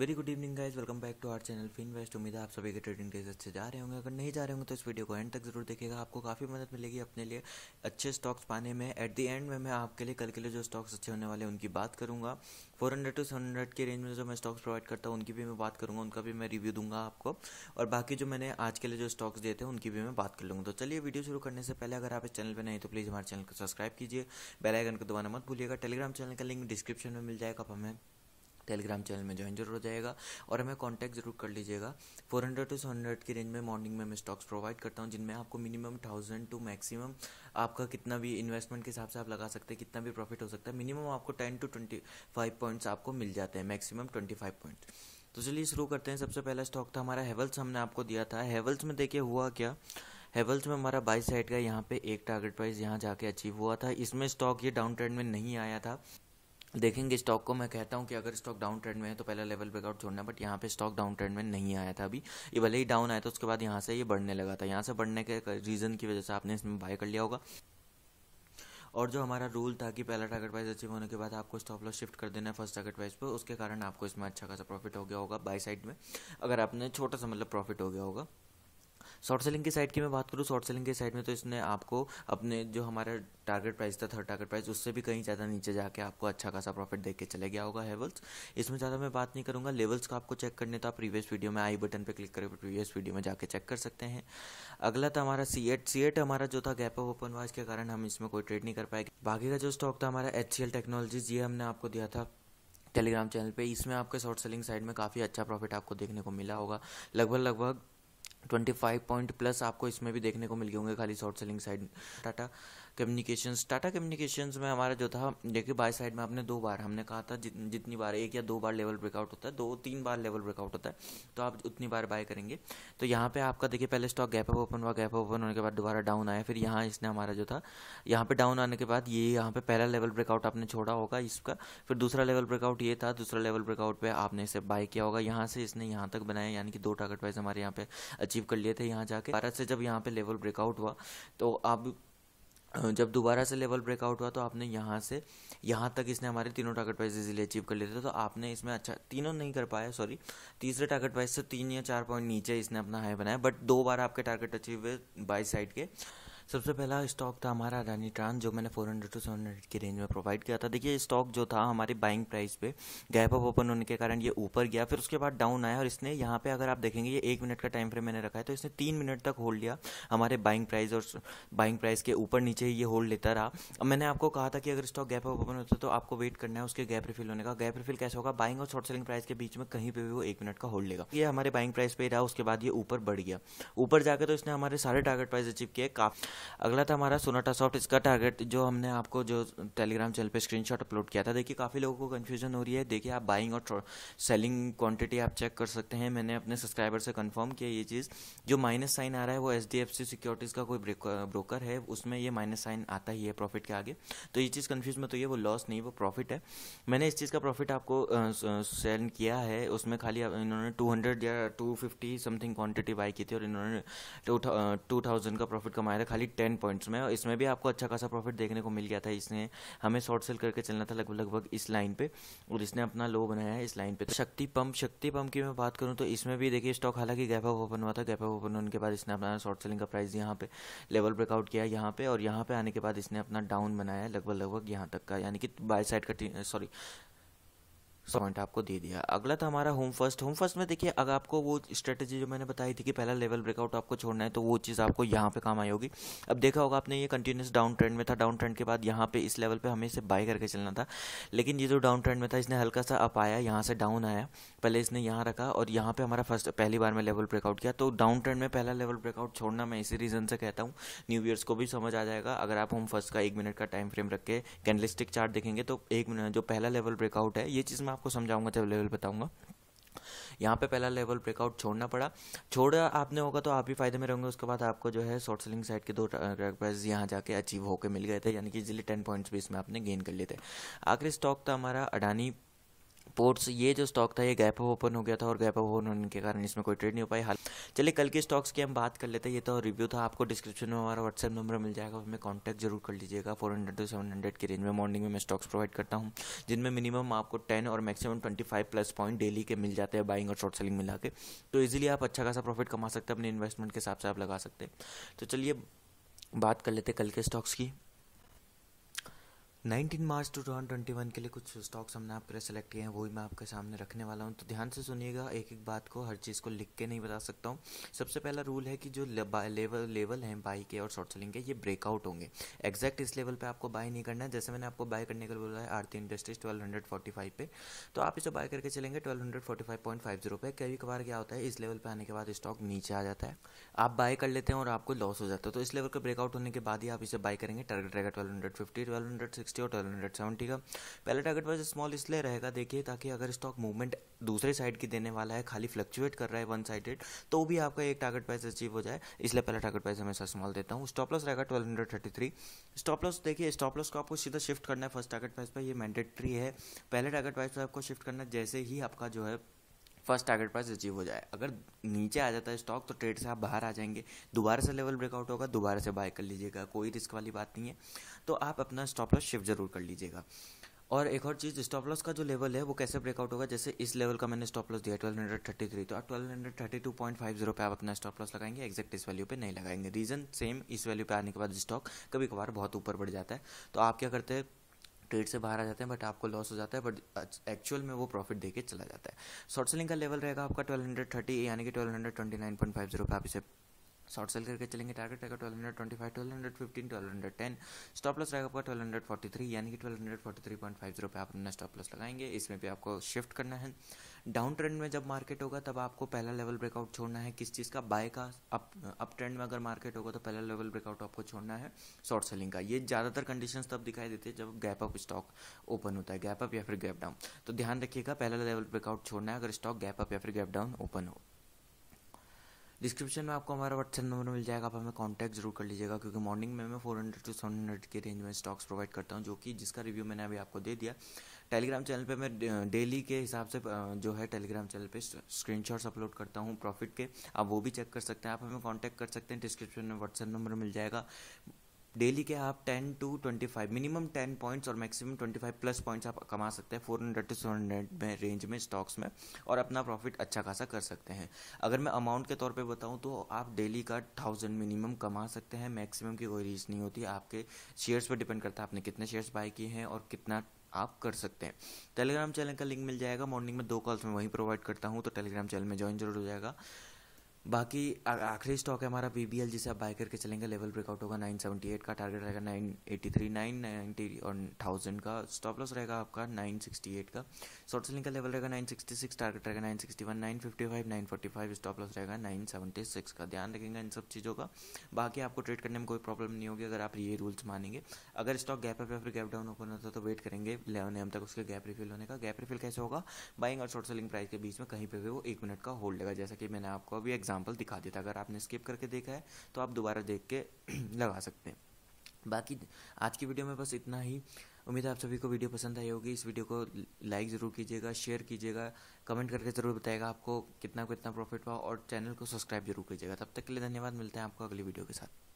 very good evening guys welcome back to our channel Finvest उम्मीद है आप सभी के ट्रेडिंग डेज अच्छे जा रहे होंगे अगर नहीं जा रहे होंगे तो इस वीडियो को एंड तक जरूर देखिएगा आपको काफ़ी मदद मिलेगी अपने लिए अच्छे स्टॉक्स पाने में एट दी एंड में मैं आपके लिए कल के लिए जो स्टॉक्स अच्छे होने वाले उनकी बात करूंगा four hundred to seven hundred के रेंज में जो मैं स्टॉक्स प्रोवाइड करता हूँ उनकी भी मैं बात करूँगा उनका भी मैं रिव्यू दूंगा आपको और बाकी जो मैंने आज के लिए जो स्टॉक्स देते हैं उनकी भी मैं बात कर लूँगा तो चलिए वीडियो शुरू करने से पहले अगर आप इस चैनल पर नहीं तो प्लीज़ हमारे चैनल को सब्सक्राइब कीजिए बेलाइकन को दबाना मत भूलिएगा टेलीग्राम चैनल का लिंक डिस्क्रिप्शन में मिल जाएगा आप हमें टेलीग्राम चैनल में ज्वाइन जरूर हो जाएगा और हमें कॉन्टैक्ट जरूर कर लीजिएगा four hundred to seven hundred की रेंज में मॉर्निंग में मैं स्टॉक्स प्रोवाइड करता हूँ जिनमें आपको मिनिमम थाउजेंड टू मैक्सिमम आपका कितना भी इन्वेस्टमेंट के हिसाब से आप लगा सकते हैं कितना भी प्रॉफिट हो सकता है मिनिमम आपको ten to twenty five points आपको मिल जाते हैं मैक्सिमम ट्वेंटी फाइव पॉइंट तो चलिए शुरू करते हैं सबसे पहला स्टॉक था हमारा हेवल्स हमने आपको दिया था हेवल्स में देखिए हुआ क्या हेवल्स में हमारा बाईस साइड का यहाँ पे एक टारगेट प्राइस यहाँ जाके अचीव हुआ था इसमें स्टॉक ये डाउन ट्रेंड में नहीं आया था देखेंगे स्टॉक को मैं कहता हूं कि अगर स्टॉक डाउन ट्रेंड में है तो पहला लेवल ब्रेकआउट छोड़ना बट यहाँ पे स्टॉक डाउन ट्रेंड में नहीं आया था अभी ये भले ही डाउन आया था उसके बाद यहाँ से ये बढ़ने लगा था यहाँ से बढ़ने के रीज़न की वजह से आपने इसमें बाय कर लिया होगा और जो हमारा रूल था कि पहला टारगेट प्राइस अचीव होने के बाद आपको स्टॉप लॉस शिफ्ट कर देना है फर्स्ट टारगेट प्राइस पर उसके कारण आपको इसमें अच्छा खासा प्रॉफिट हो गया होगा बाई साइड में अगर आपने छोटा सा मतलब प्रॉफिट हो गया होगा शॉर्ट सेलिंग की साइड की मैं बात करूँ शॉर्ट सेलिंग की साइड में तो इसने आपको अपने जो हमारा टारगेट प्राइस था थर्ड टारगेट प्राइस उससे भी कहीं ज़्यादा नीचे जाके आपको अच्छा खासा प्रॉफिट देख के चले गया होगा हेवल्स इसमें ज़्यादा मैं बात नहीं करूँगा लेवल्स का आपको चेक करने तो आप प्रीवियस वीडियो में आई बटन पर क्लिक करके प्रीवियस वीडियो में जाकर चेक कर सकते हैं अगला था हमारा सी एट सी एट हमारा जो था गैप ऑफ ओपन वाइज के कारण हम इसमें कोई ट्रेड नहीं कर पाए बाकी का जो स्टॉक था हमारा एच सी एल टेक्नोलॉजीज ये हमने आपको दिया था टेलीग्राम चैनल पे इसमें आपके शॉर्ट सेलिंग साइड में काफ़ी अच्छा प्रॉफिट आपको देखने को मिला होगा लगभग लगभग ट्वेंटी फाइव पॉइंट प्लस आपको इसमें भी देखने को मिल गए होंगे खाली short selling side Tata communication Tata communication में हमारा जो था देखिए बाई साइड में आपने दो बार हमने कहा था जित, जितनी बार एक या दो बार लेवल ब्रेकआउट होता है दो तीन बार लेवल ब्रेकआउट होता है तो आप उतनी बार बाय करेंगे तो यहाँ पे आपका देखिए पहले स्टॉक गैप अप ओपन हुआ गैप अप ओपन होने के बाद दोबारा डाउन आया फिर यहाँ इसने हमारा जो था यहाँ पर डाउन आने के बाद ये यहाँ पर पहला लेवल ब्रेकआउट आपने छोड़ा होगा इसका फिर दूसरा लेवल ब्रेकआउट ये था दूसरा लेवल ब्रेकआउट पर आपने इसे बाय किया होगा यहाँ से इसने यहाँ तक बनाया यानी कि दो टारगेट प्राइस हमारे यहाँ पे अचीव कर लिए थे यहाँ जाके भारत से जब यहाँ पे लेवल ब्रेकआउट हुआ तो आप जब दोबारा से लेवल ब्रेकआउट हुआ तो आपने यहाँ से यहाँ तक इसने हमारे तीनों टारगेट प्राइस इजीली अचीव कर लिए थे तो आपने इसमें अच्छा तीनों नहीं कर पाया सॉरी तीसरे टारगेट प्राइस से तीन या चार पॉइंट नीचे इसने अपना हाई बनाया बट दो बार आपके टारगेट अचीव हुए बाई साइड के सबसे पहला स्टॉक था हमारा रानी ट्रांस जो मैंने 400 टू हंड्रेड की रेंज में प्रोवाइड किया था देखिए स्टॉक जो था हमारी बाइंग प्राइस पे गैप अप ओपन होने के कारण ये ऊपर गया फिर उसके बाद डाउन आया और इसने यहाँ पे अगर आप देखेंगे ये एक मिनट का टाइम फ्रेम मैंने रखा है तो इसने तीन मिनट तक होल्ड लिया हमारे बाइंग प्राइस और बाइंग प्राइस के ऊपर नीचे ये होल्ड लेता रहा अब मैंने आपको कहा था कि अगर स्टॉक गैप अप ओपन होता तो आपको वेट करना है उसके गैप रिफिल होने का गैप रिफिल कैसे होगा बाइंग और शॉर्ट सेलिंग प्राइस के बीच में कहीं पर भी वो एक मिनट का होल्ड लेगा ये हमारे बाइंग प्राइस पे रहा उसके बाद ये ऊपर बढ़ गया ऊपर जाकर तो इसने हमारे सारे टारगेट प्राइस अचीव किए काफी अगला था हमारा सोनाटा सॉफ्ट इसका टारगेट जो हमने आपको जो टेलीग्राम चैनल पे स्क्रीनशॉट अपलोड किया था देखिए काफ़ी लोगों को कन्फ्यूजन हो रही है देखिए आप बाइंग और सेलिंग क्वांटिटी आप चेक कर सकते हैं मैंने अपने सब्सक्राइबर से कंफर्म किया ये चीज़ जो माइनस साइन आ रहा है वो H D F C securities का कोई ब्रोकर है उसमें ये माइनस साइन आता ही है प्रॉफिट के आगे तो ये चीज़ कन्फ्यूज में तो ये वो लॉस नहीं वो प्रॉफिट है मैंने इस चीज़ का प्रॉफिट आपको सेल किया है उसमें खाली इन्होंने टू हंड्रेड या two fifty something quantity buy की थी और इन्होंने टू थाउजेंड का प्रॉफिट कमाया था खाली टेन पॉइंट्स में और इसमें भी आपको अच्छा खासा प्रॉफिट देखने को मिल गया था इसने हमें शॉर्ट सेल करके चलना था लगभग लगभग इस लाइन पे और इसने अपना लो बनाया है इस लाइन पे तो शक्ति पंप शक्ति पंप की मैं बात करूँ तो इसमें भी देखिए स्टॉक हालांकि गैप अप ओपन हुआ था गैप अप ओपन होने के बाद इसने अपना शॉर्ट सेलिंग का प्राइस यहाँ पे लेवल ब्रेकआउट किया यहाँ पे और यहाँ पे आने के बाद इसने अपना डाउन बनाया लगभग लगभग यहाँ तक का यानी कि बाय साइड का सॉरी पॉइंट आपको दे दिया अगला था हमारा होम फर्स्ट होम फर्स्ट में देखिए अगर आपको वो स्ट्रेटेजी जो मैंने बताई थी कि पहला लेवल ब्रेकआउट आपको छोड़ना है तो वो चीज़ आपको यहाँ पे काम आई होगी अब देखा होगा आपने ये कंटिन्यूस डाउन ट्रेंड में था डाउन ट्रेंड के बाद यहाँ पे इस लेवल पे हमें इसे बाय करके चलना था लेकिन ये जो डाउन ट्रेंड में था इसने हल्का सा अप आया यहाँ से डाउन आया पहले इसने यहाँ रखा और यहाँ पर हमारा फर्स्ट पहली बार में लेवल ब्रेकआउट किया तो डाउन ट्रेंड में पहला लेवल ब्रेकआउट छोड़ना मैं इसी रीज़न से कहता हूँ न्यू ईयर्स को भी समझ आ जाएगा अगर आप होम फर्स्ट का एक मिनट का टाइम फ्रेम रख के कैंडलिस्टिक चार्ट देखेंगे तो एक मिनट जो पहला लेवल ब्रेकआउट है ये चीज़ आपको समझाऊंगा जब लेवल बताऊंगा यहाँ पे पहला लेवल ब्रेकआउट छोड़ना पड़ा छोड़ा आपने होगा तो आप भी फायदे में रहेंगे उसके बाद आपको जो है शॉर्ट सेलिंग साइड के दो ट्रैक प्राइस यहाँ जाके अचीव होकर मिल गए थे यानी कि इजिली टेन पॉइंट्स भी इसमें आपने गेन कर लिए थे आखिरी स्टॉक था हमारा अडानी स्पोर्ट्स ये जो स्टॉक था ये गैप ओपन हो गया था और गैप ओपन होने के कारण इसमें कोई ट्रेड नहीं हो पाई हाल चलिए कल के स्टॉक्स की हम बात कर लेते हैं ये तो रिव्यू था आपको डिस्क्रिप्शन में हमारा व्हाट्सएप नंबर मिल जाएगा हमें कॉन्टैक्ट जरूर कर लीजिएगा four hundred to seven hundred की रेंज में मॉर्निंग में मैं स्टॉक्स प्रोवाइड करता हूँ जिनमें मिनिमम आपको टेन और maximum twenty five plus point daily के मिल जाते हैं बाइंग और शॉर्ट सेलिंग मिला के तो ईजिली आप अच्छा खासा प्रॉफिट कमा सकते हैं अपने इन्वेस्टमेंट के हिसाब से आप लगा सकते हैं तो चलिए बात कर लेते हैं कल के स्टॉक्स की 19 मार्च 2021 के लिए कुछ स्टॉक्स हमने आपके लिए सेलेक्ट किए हैं वही मैं आपके सामने रखने वाला हूं तो ध्यान से सुनिएगा एक एक बात को हर चीज़ को लिख के नहीं बता सकता हूं सबसे पहला रूल है कि जो लेवल लेवल हैं बाई के और शॉर्ट सेलिंग के ये ब्रेकआउट होंगे एग्जैक्ट इस लेवल पर आपको बाय नहीं करना है जैसे मैंने आपको बाय करने के लिए बोला है आरती इंडस्ट्रीज ट्वेल्व पे तो आप इसे बाय करके चलेंगे ट्वेल्व पे कभी कभार क्या होता है इस लेवल पर आने के बाद स्टॉक नीचे आ जाता है आप बाय कर लेते हैं और आपको लॉस हो जाता है तो इस लेवल का ब्रेकआउट होने के बाद ही आप इसे बाय करेंगे टारगेट रहेगा ट्वेल्व हंड्रेड सिक्सटी और ट्वेल्व हंड्रेड सेवेंटी का पहला टारगेट प्राइस स्मॉल इसलिए रहेगा देखिए ताकि अगर स्टॉक मूवमेंट दूसरे साइड की देने वाला है खाली फ्लक्चुएट कर रहा है वन साइडेड तो भी आपका एक टारगेट प्राइस अचीव हो जाए इसलिए पहला टारगेट प्राइस हमेशा स्मॉल देता हूँ स्टॉप लॉस रहेगा twelve hundred thirty three stop loss देखिए स्टॉप लॉस को आपको सीधा शिफ्ट करना है फर्स्ट टारगेट प्राइस पर ये मैंडेटरी है पहले टारगेट प्राइस पर आपको शिफ्ट करना है जैसे ही आपका जो है फर्स्ट टारगेट प्राइस अचीव हो जाए अगर नीचे आ जाता है स्टॉक तो ट्रेड से आप बाहर आ जाएंगे दोबारा से लेवल ब्रेकआउट होगा दोबारा से बाय कर लीजिएगा कोई रिस्क वाली बात नहीं है तो आप अपना स्टॉप लॉस शिफ्ट जरूर कर लीजिएगा और एक और चीज़ स्टॉप लॉस का जो लेवल है वो कैसे ब्रेकआउट होगा जैसे इस लेवल का मैंने स्टॉप लॉस दिया ट्वेल्व हंड्रेड थर्टी थ्री तो आप twelve hundred thirty two point five zero पे आप अपना स्टॉप लॉस लगाएंगे एक्जैक्ट इस वैल्यू पे नहीं लगाएंगे रीजन सेम इस वैल्यू पे आने के बाद स्टॉक कभी कभार बहुत ऊपर बढ़ जाता है तो आप क्या करते हैं ट्रेड से बाहर आ जाते हैं बट आपको लॉस हो जाता है बट एक्चुअल में वो प्रॉफिट देके चला जाता है शॉर्ट सेलिंग का लेवल रहेगा आपका ट्वेल्व हंड्रेड थर्टी यानी कि twelve hundred twenty nine point five zero पे आप इसे शॉर्ट सेल करके चलेंगे टारगेट रहेगा twelve hundred twenty five twelve hundred fifty twelve hundred ten stop loss रहेगा आपका ट्वेल्व हंड्रेड फोर्टी थ्री यानी कि twelve hundred forty three point five zero पे आप अपना स्टॉप लॉस लगाएंगे इसमें भी आपको शिफ्ट करना है डाउन ट्रेंड में जब मार्केट होगा तब आपको पहला लेवल ब्रेकआउट छोड़ना है किस चीज़ का बाय का अप अप ट्रेंड में अगर मार्केट होगा तो पहला लेवल ब्रेकआउट आपको छोड़ना है शॉर्ट सेलिंग का ये ज़्यादातर कंडीशन तब दिखाई देते हैं जब गैप अप स्टॉक ओपन होता है गैप अप या फिर गैप डाउन तो ध्यान रखिएगा पहला लेवल ब्रेकआउट छोड़ना है अगर स्टॉक गैप अप या फिर गैप डाउन ओपन हो डिस्क्रिप्शन में आपको हमारा व्हाट्सएप नंबर मिल जाएगा आप हमें कॉन्टैक्ट जरूर कर लीजिएगा क्योंकि मॉर्निंग में मैं four hundred to seven hundred के रेंज में स्टॉक्स प्रोवाइड करता हूँ जो कि जिसका रिव्यू मैंने अभी आपको दे दिया टेलीग्राम चैनल पे मैं डेली के हिसाब से जो है टेलीग्राम चैनल पर स्क्रीन अपलोड करता हूँ प्रॉफिट के आप वो भी चेक कर सकते हैं आप हमें कॉन्टैक्ट कर सकते हैं डिस्क्रिप्शन में व्हाट्सएप नंबर मिल जाएगा डेली के आप ten to twenty five minimum ten points और maximum twenty five plus points आप कमा सकते हैं फोर हंड्रेड टू हंड्रेड में रेंज में स्टॉक्स में और अपना प्रॉफिट अच्छा खासा कर सकते हैं अगर मैं अमाउंट के तौर पे बताऊं तो आप डेली का थाउजेंड मिनिमम कमा सकते हैं मैक्सिमम की कोई रीच नहीं होती आपके शेयर्स पर डिपेंड करता है आपने कितने शेयर्स बाय किए हैं और कितना आप कर सकते हैं टेलीग्राम चैनल का लिंक मिल जाएगा मॉर्निंग में दो कॉल्स में वहीं प्रोवाइड करता हूँ तो टेलीग्राम चैनल में ज्वाइन जरूर हो जाएगा बाकी आखिरी स्टॉक है हमारा बी जिसे आप बाय करके चलेंगे लेवल ब्रेकआउट होगा 978 का टारगेट रहेगा 983 990 और 1000 का स्टॉप लॉस रहेगा आपका 968 का शॉर्ट सेलिंग का लेवल रहेगा 966 टारगेट रहेगा 961 955 945 स्टॉप लॉस रहेगा 976 का ध्यान रखेंगे इन सब चीज़ों का बाकी आपको ट्रेड करने में कोई प्रॉब्लम नहीं होगी अगर आप ये रूल्स मानेंगे अगर स्टॉक गैप है फिर गैप डाउन होना था तो वेट करेंगे इलेवन एम तक उसके गैप रिफिल होने का गैप रिफिल कैसे होगा बाइंग और शॉर्ट सेलिंग प्राइस के बीच में कहीं पर भी वो एक मिनट का होल्ड लेगा जैसा कि मैंने आपको अभी एग्जाम्पल दिखा देता अगर आपने स्किप करके देखा है तो आप दोबारा देख के लगा सकते हैं बाकी आज की वीडियो में बस इतना ही उम्मीद है आप सभी को वीडियो पसंद आई होगी इस वीडियो को लाइक ज़रूर कीजिएगा शेयर कीजिएगा कमेंट करके ज़रूर बताएगा आपको कितना कितना प्रॉफिट हुआ और चैनल को सब्सक्राइब जरूर कीजिएगा तब तक के लिए धन्यवाद मिलते हैं आपको अगली वीडियो के साथ